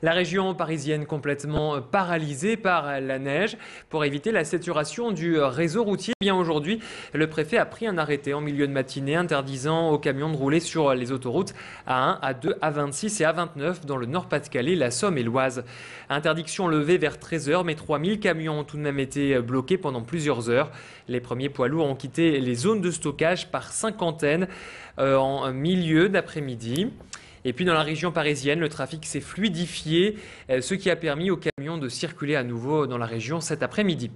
La région parisienne complètement euh, paralysée par la neige pour éviter la saturation du euh, réseau routier. Eh bien aujourd'hui, le préfet a pris un arrêté en milieu de matinée interdisant aux camions de rouler sur les autoroutes A1, A2, A26 et A29 dans le Nord-Pas-de-Calais, la Somme et l'Oise. Interdiction levée vers 13h, mais 3000 camions ont tout de même été euh, bloqués pendant plusieurs heures. Les premiers poids lourds ont quitté les zones de stockage par cinquantaine en milieu d'après-midi. Et puis dans la région parisienne, le trafic s'est fluidifié, euh, ce qui a permis aux camions de circuler à nouveau dans la région cet après-midi.